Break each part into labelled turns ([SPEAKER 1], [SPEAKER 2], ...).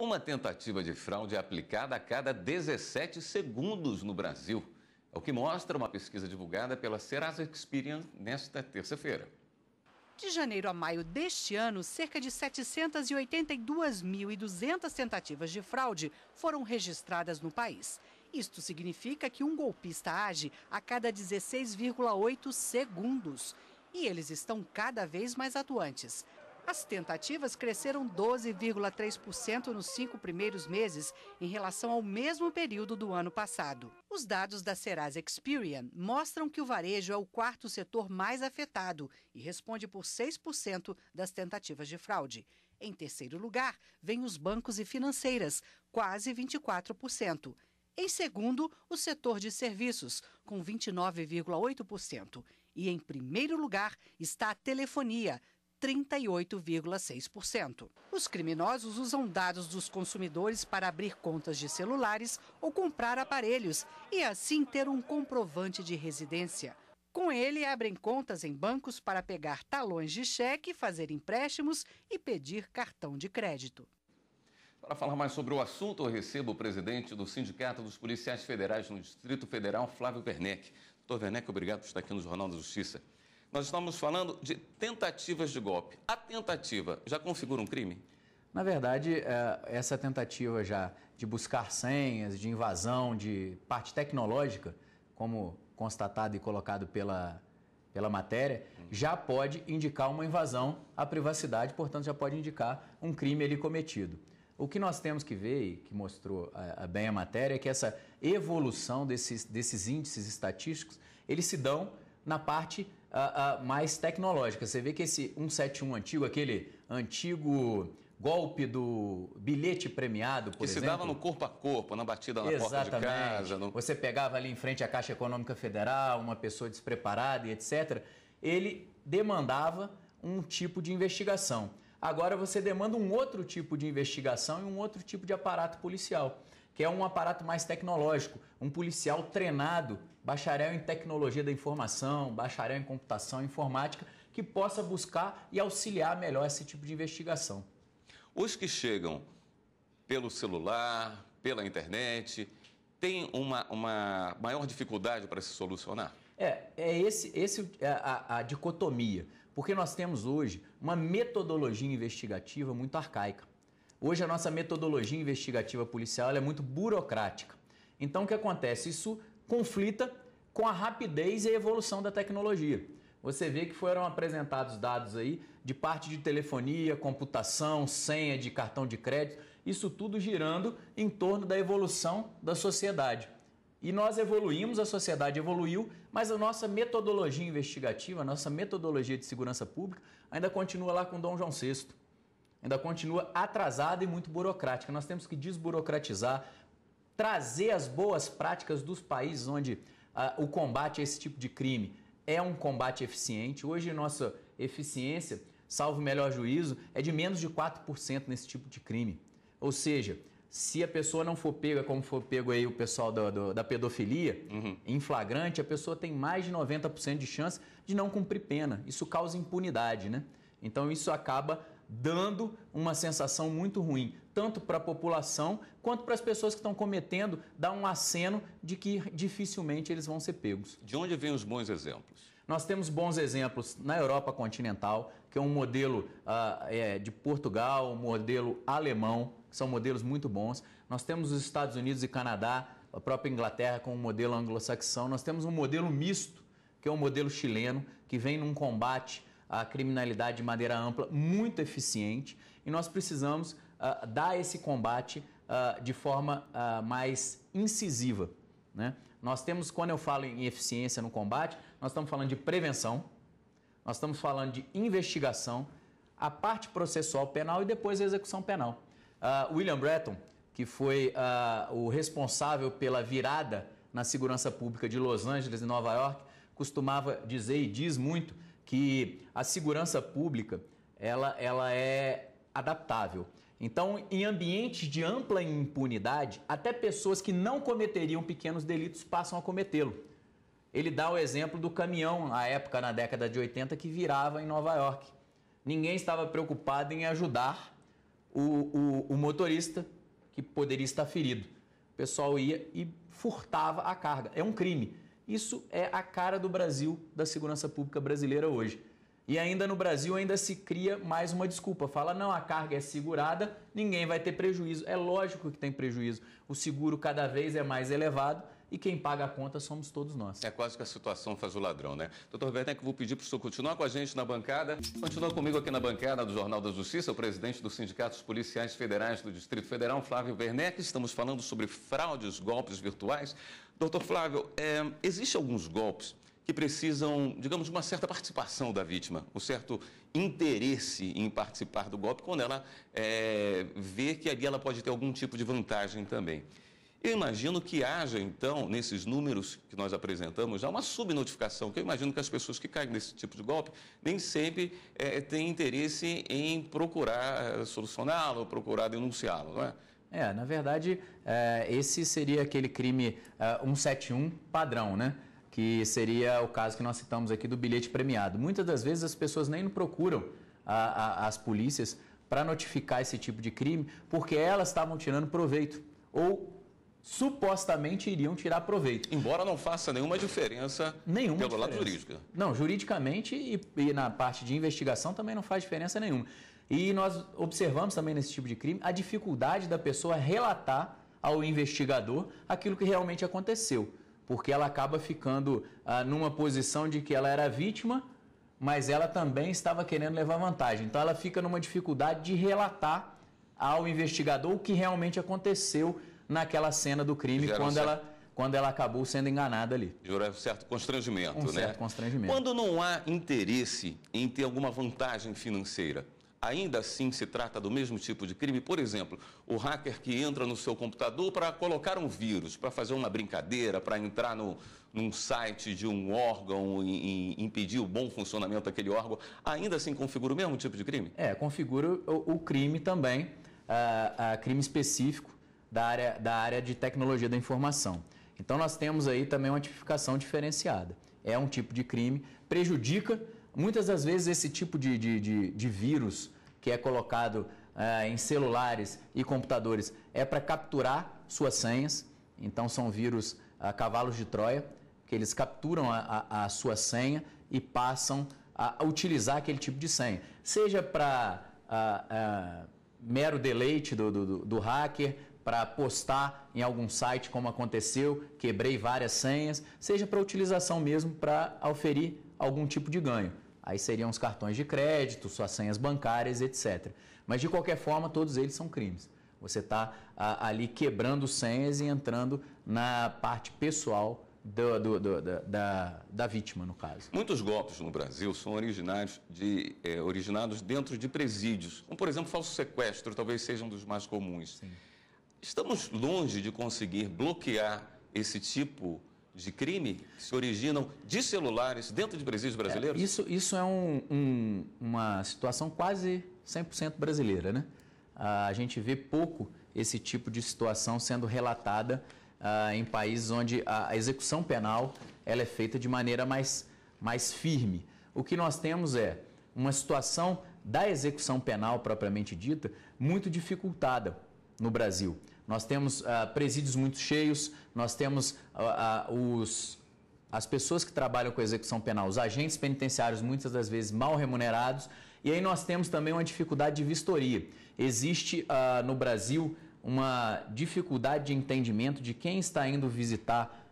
[SPEAKER 1] Uma tentativa de fraude é aplicada a cada 17 segundos no Brasil, é o que mostra uma pesquisa divulgada pela Serasa Experian nesta terça-feira.
[SPEAKER 2] De janeiro a maio deste ano, cerca de 782.200 tentativas de fraude foram registradas no país. Isto significa que um golpista age a cada 16,8 segundos. E eles estão cada vez mais atuantes. As tentativas cresceram 12,3% nos cinco primeiros meses em relação ao mesmo período do ano passado. Os dados da Serasa Experian mostram que o varejo é o quarto setor mais afetado e responde por 6% das tentativas de fraude. Em terceiro lugar, vêm os bancos e financeiras, quase 24%. Em segundo, o setor de serviços, com 29,8%. E em primeiro lugar está a telefonia, 38,6%. Os criminosos usam dados dos consumidores para abrir contas de celulares ou comprar aparelhos e assim ter um comprovante de residência. Com ele, abrem contas em bancos para pegar talões de cheque, fazer empréstimos e pedir cartão de crédito.
[SPEAKER 1] Para falar mais sobre o assunto, eu recebo o presidente do Sindicato dos Policiais Federais no Distrito Federal, Flávio Werneck. Doutor Werneck, obrigado por estar aqui no Jornal da Justiça. Nós estamos falando de tentativas de golpe. A tentativa já configura um crime?
[SPEAKER 3] Na verdade, é, essa tentativa já de buscar senhas, de invasão, de parte tecnológica, como constatado e colocado pela, pela matéria, já pode indicar uma invasão à privacidade, portanto, já pode indicar um crime ali cometido. O que nós temos que ver, e que mostrou a, é, a é, bem a matéria, é que essa evolução desses, desses índices estatísticos, eles se dão na parte uh, uh, mais tecnológica. Você vê que esse 171 antigo, aquele antigo golpe do bilhete premiado, por que exemplo. Que se dava no
[SPEAKER 1] corpo a corpo, na batida na Exatamente. porta de casa. No...
[SPEAKER 3] Você pegava ali em frente à Caixa Econômica Federal, uma pessoa despreparada e etc. Ele demandava um tipo de investigação. Agora você demanda um outro tipo de investigação e um outro tipo de aparato policial que é um aparato mais tecnológico, um policial treinado, bacharel em tecnologia da informação, bacharel em computação informática, que possa buscar e auxiliar melhor esse tipo de investigação.
[SPEAKER 1] Os que chegam pelo celular, pela internet, têm uma, uma maior dificuldade para se solucionar?
[SPEAKER 3] É, é esse, esse é a, a dicotomia, porque nós temos hoje uma metodologia investigativa muito arcaica. Hoje a nossa metodologia investigativa policial é muito burocrática. Então o que acontece? Isso conflita com a rapidez e a evolução da tecnologia. Você vê que foram apresentados dados aí de parte de telefonia, computação, senha de cartão de crédito, isso tudo girando em torno da evolução da sociedade. E nós evoluímos, a sociedade evoluiu, mas a nossa metodologia investigativa, a nossa metodologia de segurança pública ainda continua lá com Dom João VI ainda continua atrasada e muito burocrática. Nós temos que desburocratizar, trazer as boas práticas dos países onde ah, o combate a esse tipo de crime é um combate eficiente. Hoje, nossa eficiência, salvo melhor juízo, é de menos de 4% nesse tipo de crime. Ou seja, se a pessoa não for pega, como for pego aí o pessoal do, do, da pedofilia, uhum. em flagrante, a pessoa tem mais de 90% de chance de não cumprir pena. Isso causa impunidade, né? Então, isso acaba dando uma sensação muito ruim, tanto para a população quanto para as pessoas que estão cometendo, dá um aceno de que dificilmente eles vão ser pegos. De onde vêm os bons exemplos? Nós temos bons exemplos na Europa continental, que é um modelo ah, é, de Portugal, um modelo alemão, que são modelos muito bons. Nós temos os Estados Unidos e Canadá, a própria Inglaterra com o um modelo anglo-saxão. Nós temos um modelo misto, que é o um modelo chileno, que vem num combate a criminalidade de maneira ampla, muito eficiente, e nós precisamos uh, dar esse combate uh, de forma uh, mais incisiva. Né? Nós temos, quando eu falo em eficiência no combate, nós estamos falando de prevenção, nós estamos falando de investigação, a parte processual penal e depois a execução penal. William Breton, que foi o responsável pela virada na segurança pública de Los Angeles e Nova York, costumava dizer e diz muito que a segurança pública ela, ela é adaptável. Então, em ambientes de ampla impunidade, até pessoas que não cometeriam pequenos delitos passam a cometê-lo. Ele dá o exemplo do caminhão, à época, na década de 80, que virava em Nova York. Ninguém estava preocupado em ajudar o, o, o motorista que poderia estar ferido. O pessoal ia e furtava a carga. É um crime. Isso é a cara do Brasil, da segurança pública brasileira hoje. E ainda no Brasil ainda se cria mais uma desculpa. Fala, não, a carga é segurada, ninguém vai ter prejuízo. É lógico que tem prejuízo. O seguro cada vez é mais elevado e quem paga a conta somos todos nós.
[SPEAKER 1] É quase que a situação faz o ladrão, né? Doutor Roberto, é que eu vou pedir para o senhor continuar com a gente na bancada. Continua comigo aqui na bancada do Jornal da Justiça, o presidente do Sindicato dos Policiais Federais do Distrito Federal, Flávio Werneck. Estamos falando sobre fraudes, golpes virtuais. Doutor Flávio, é, existem alguns golpes que precisam, digamos, de uma certa participação da vítima, um certo interesse em participar do golpe, quando ela é, vê que ali ela pode ter algum tipo de vantagem também. Eu imagino que haja, então, nesses números que nós apresentamos, já uma subnotificação, que eu imagino que as pessoas que caem nesse tipo de golpe nem sempre é, têm interesse em procurar é, solucioná-lo, procurar denunciá-lo,
[SPEAKER 3] não é? É, na verdade, é, esse seria aquele crime 171 é, padrão, né? Que seria o caso que nós citamos aqui do bilhete premiado. Muitas das vezes as pessoas nem procuram a, a, as polícias para notificar esse tipo de crime, porque elas estavam tirando proveito ou supostamente iriam tirar proveito. Embora não faça nenhuma diferença nenhuma pelo diferença. lado jurídico. Não, juridicamente e, e na parte de investigação também não faz diferença nenhuma. E nós observamos também nesse tipo de crime a dificuldade da pessoa relatar ao investigador aquilo que realmente aconteceu, porque ela acaba ficando ah, numa posição de que ela era vítima, mas ela também estava querendo levar vantagem. Então ela fica numa dificuldade de relatar ao investigador o que realmente aconteceu naquela cena do crime quando ela quando ela acabou sendo enganada ali.
[SPEAKER 1] Gerou um certo constrangimento, um né? Certo constrangimento. Quando não há interesse em ter alguma vantagem financeira, ainda assim se trata do mesmo tipo de crime? Por exemplo, o hacker que entra no seu computador para colocar um vírus, para fazer uma brincadeira, para entrar no, num site de um órgão e, e, impedir o bom funcionamento daquele órgão, ainda
[SPEAKER 3] assim configura o mesmo tipo de crime? É, configura o, o crime também, a, a crime específico da área, da área de tecnologia da informação. Então, nós temos aí também uma tipificação diferenciada. É um tipo de crime, prejudica Muitas das vezes esse tipo de, de, de, de vírus que é colocado uh, em celulares e computadores é para capturar suas senhas. Então são vírus uh, cavalos de Troia, que eles capturam a, a, a sua senha e passam a utilizar aquele tipo de senha. Seja para uh, ah, ah, mero deleite do, do, do hacker, para postar em algum site como aconteceu, quebrei várias senhas, seja para utilização mesmo para oferir algum tipo de ganho. Aí seriam os cartões de crédito, suas senhas bancárias, etc. Mas de qualquer forma, todos eles são crimes. Você está ali quebrando senhas e entrando na parte pessoal do, do, do, da, da, vítima, no caso.
[SPEAKER 1] Muitos golpes no Brasil são originários de, é, originados dentro de presídios. Como, por exemplo, falso sequestro, talvez seja um dos mais comuns. Sim. Estamos longe de conseguir bloquear esse tipo de crime que se originam de celulares dentro de presídios brasileiros?
[SPEAKER 3] É, isso, isso é um, um, uma situação quase 100% brasileira, né? Ah, a gente vê pouco esse tipo de situação sendo relatada uh, em países onde a execução penal ela é feita de maneira mais, mais firme. O que nós temos é uma situação da execução penal propriamente dita muito dificultada no Brasil. Nós temos uh, presídios muito cheios, nós temos uh, uh, os, as pessoas que trabalham com execução penal, os agentes penitenciários muitas das vezes mal remunerados, e aí nós temos também uma dificuldade de vistoria. Existe no Brasil uma dificuldade de entendimento de quem está indo visitar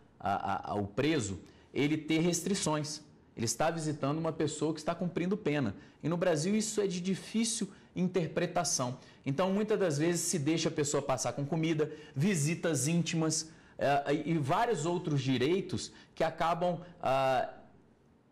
[SPEAKER 3] o preso, ele ter restrições. Ele está visitando uma pessoa que está cumprindo pena. E no Brasil isso é de difícil interpretação. Então, muitas das vezes se deixa a pessoa passar com comida, visitas íntimas é, e vários outros direitos que acabam ah,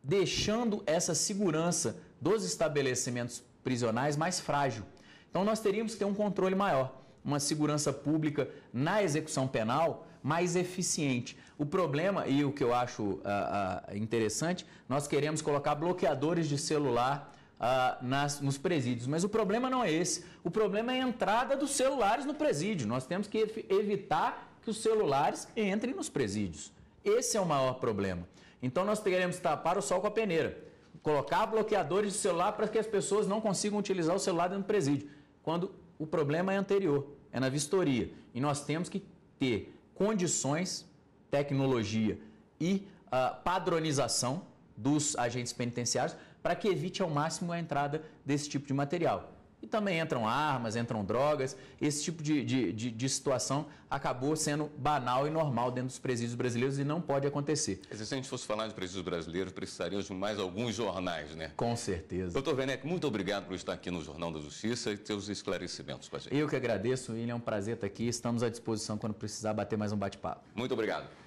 [SPEAKER 3] deixando essa segurança dos estabelecimentos prisionais mais frágil. Então, nós teríamos que ter um controle maior, uma segurança pública na execução penal mais eficiente. O problema, e o que eu acho ah, ah, interessante, nós queremos colocar bloqueadores de celular ah, nas, nos presídios. Mas o problema não é esse. O problema é a entrada dos celulares no presídio. Nós temos que evitar que os celulares entrem nos presídios. Esse é o maior problema. Então nós queremos tapar o sol com a peneira, colocar bloqueadores de celular para que as pessoas não consigam utilizar o celular dentro do presídio, quando o problema é anterior, é na vistoria. E nós temos que ter condições, tecnologia e ah, padronização dos agentes penitenciários para que evite ao máximo a entrada desse tipo de material. E também entram armas, entram drogas. Esse tipo de, de, de, de, situação acabou sendo banal e normal dentro dos presídios brasileiros e não pode acontecer. Se a gente fosse falar de presídios brasileiros,
[SPEAKER 1] precisaríamos de mais alguns jornais, né? Com certeza. Doutor Werneck, muito obrigado por estar aqui no Jornal da Justiça e seus esclarecimentos com a gente. Eu que
[SPEAKER 3] agradeço, William. É um prazer estar aqui. Estamos à disposição quando precisar bater mais um bate-papo.
[SPEAKER 1] Muito obrigado.